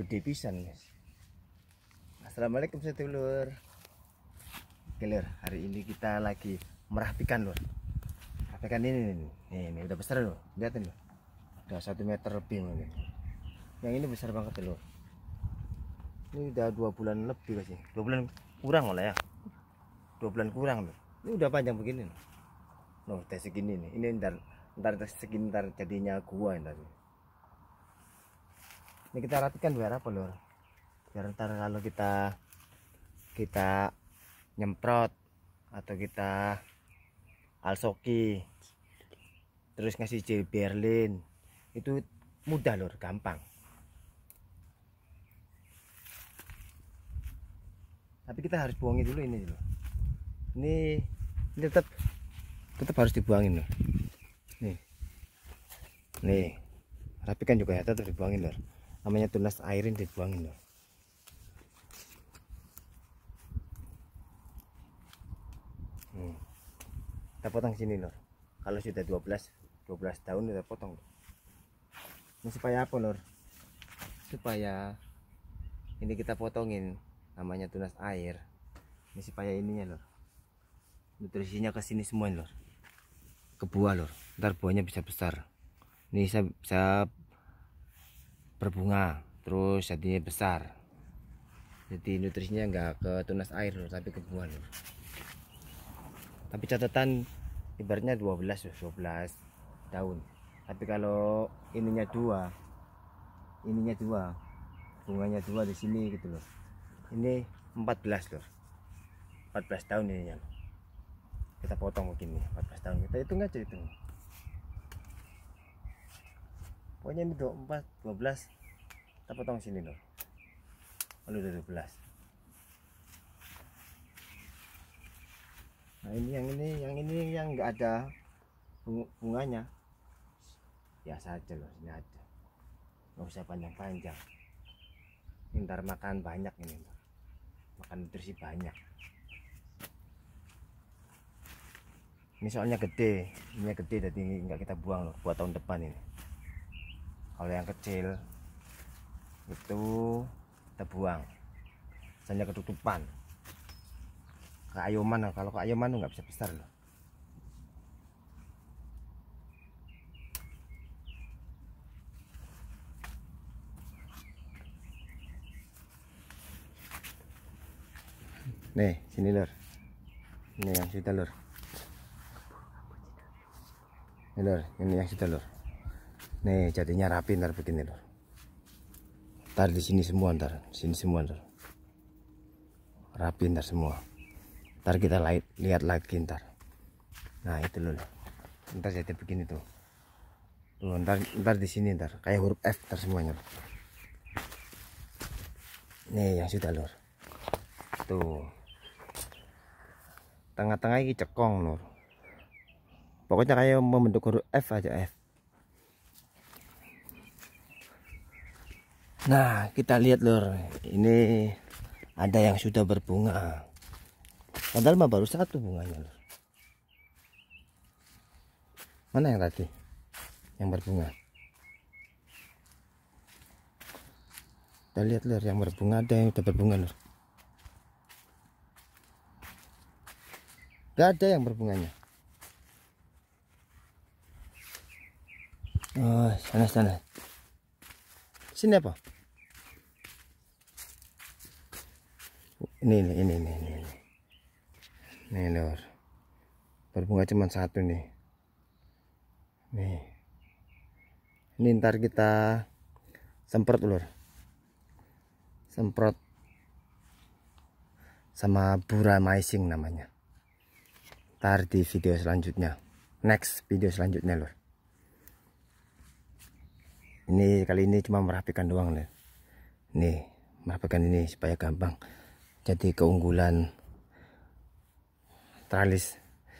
gede pisan guys Assalamualaikum saya telur hari ini kita lagi merapikan lur merapikan ini nih nih, ini udah besar lur lihatin ini, udah satu meter lebih ini yang ini besar banget lur ini udah dua bulan lebih guys dua bulan kurang lah ya dua bulan kurang lur ini udah panjang begini loh tes segini nih ini ntar ntar segini ntar jadinya gua ntar ini kita rapikan biar ya, apa lor biar ntar kalau kita kita nyemprot atau kita alsoki terus ngasih gel berlin itu mudah lor gampang tapi kita harus buangin dulu ini dulu ini, ini tetap tetap harus dibuangin loh nih nih rapikan juga ya tetap dibuangin lor namanya tunas airin dibuangin loh hmm. kita potong sini lor kalau sudah 12 12 tahun kita potong ini supaya apa lor supaya ini kita potongin namanya tunas air ini supaya ininya lor nutrisinya ke sini semua lor ke buah lor ntar buahnya bisa besar ini saya, saya berbunga terus jadinya besar jadi nutrisinya enggak ke tunas air tapi ke bunga loh. tapi catatan ibaratnya 12 12 tahun tapi kalau ininya dua ininya dua bunganya dua di sini gitu loh ini 14 loh 14 tahun ininya kita potong begini 14 tahun kita hitung aja hitung pokoknya ini 24 12 kita potong sini loh lalu 12 nah ini yang ini yang ini yang enggak ada bunganya ya aja loh ini aja nggak usah panjang-panjang ntar makan banyak ini makan nutrisi banyak ini soalnya gede ini gede jadi nggak kita buang loh buat tahun depan ini kalau yang kecil itu kita buang misalnya ketutupan keayoman nah, kalau keayoman nggak bisa besar loh Nih, sini lor Ini yang sudah telur. Ini lor ini yang sudah telur. Nih jadinya rapi ntar begini loh. Ntar di sini semua ntar, sini semua ntar. Rapi ntar semua. Ntar kita lihat lihat lagi ntar. Nah itu loh. Ntar jadi begini tuh. Tuh ntar ntar di sini ntar kayak huruf F ntar semuanya. Lor. Nih yang sudah lor. Tuh. Tengah-tengah ini cekong lor. Pokoknya kayak membentuk huruf F aja F. Nah, kita lihat lor Ini ada yang sudah berbunga. Padahal mah baru satu bunganya lor Mana yang tadi? Yang berbunga. Kita lihat lor yang berbunga ada yang sudah berbunga lor Gak ada yang berbunganya. Oh, sana sana. Sini apa? ini ini ini ini ini ini ini berbunga cuma satu nih nih ini ntar kita semprot ini semprot sama bura maising namanya ntar di video selanjutnya next video selanjutnya lor ini kali ini cuma merapikan doang nih nih merapikan ini supaya gampang jadi keunggulan tralis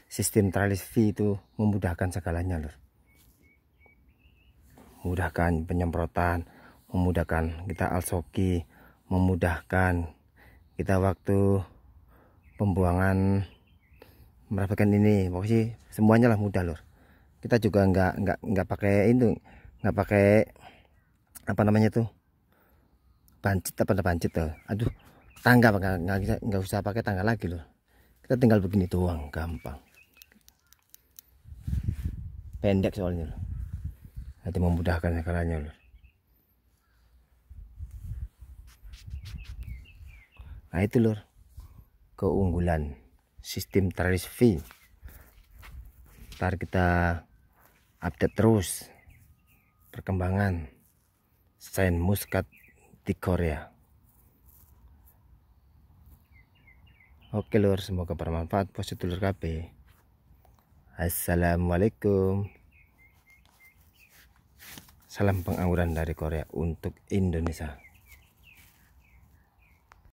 sistem tralis V itu memudahkan segalanya lur memudahkan penyemprotan memudahkan kita alsoki memudahkan kita waktu pembuangan merapikan ini pokoknya semuanya lah mudah lur kita juga nggak nggak nggak pakai itu nggak pakai apa namanya tuh pancit apa ada pancit tuh aduh tangga nggak nggak nggak usah pakai tangga lagi loh kita tinggal begini doang gampang pendek soalnya loh nanti memudahkan sekarangnya loh nah itu loh keunggulan sistem tralis V ntar kita update terus perkembangan sain muskat di Korea Oke lur, semoga bermanfaat bos sedulur KB. Assalamualaikum. Salam pengangguran dari Korea untuk Indonesia.